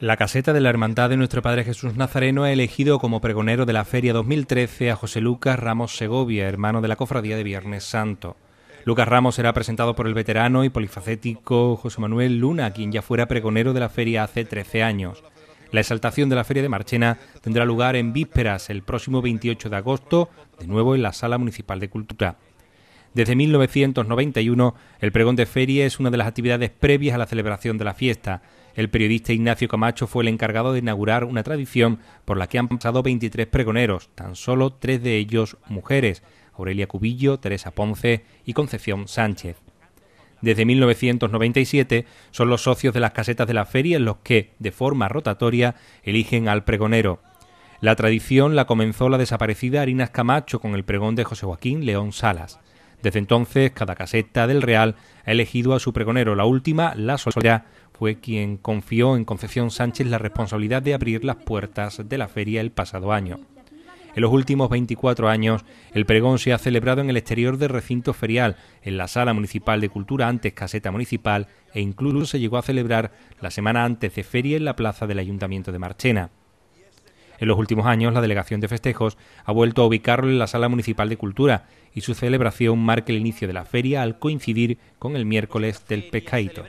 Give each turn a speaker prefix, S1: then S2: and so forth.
S1: La caseta de la Hermandad de Nuestro Padre Jesús Nazareno ha elegido como pregonero de la Feria 2013 a José Lucas Ramos Segovia, hermano de la Cofradía de Viernes Santo. Lucas Ramos será presentado por el veterano y polifacético José Manuel Luna, quien ya fuera pregonero de la feria hace 13 años. La exaltación de la Feria de Marchena tendrá lugar en vísperas el próximo 28 de agosto, de nuevo en la Sala Municipal de Cultura. Desde 1991, el pregón de feria es una de las actividades previas a la celebración de la fiesta. El periodista Ignacio Camacho fue el encargado de inaugurar una tradición por la que han pasado 23 pregoneros, tan solo tres de ellos mujeres, Aurelia Cubillo, Teresa Ponce y Concepción Sánchez. Desde 1997 son los socios de las casetas de la feria los que, de forma rotatoria, eligen al pregonero. La tradición la comenzó la desaparecida Arinas Camacho con el pregón de José Joaquín León Salas. Desde entonces, cada caseta del Real ha elegido a su pregonero. La última, la Solera, fue quien confió en Concepción Sánchez la responsabilidad de abrir las puertas de la feria el pasado año. En los últimos 24 años, el pregón se ha celebrado en el exterior del recinto ferial, en la Sala Municipal de Cultura, antes caseta municipal, e incluso se llegó a celebrar la semana antes de feria en la plaza del Ayuntamiento de Marchena. En los últimos años, la Delegación de Festejos ha vuelto a ubicarlo en la Sala Municipal de Cultura y su celebración marca el inicio de la feria al coincidir con el miércoles del pescadito.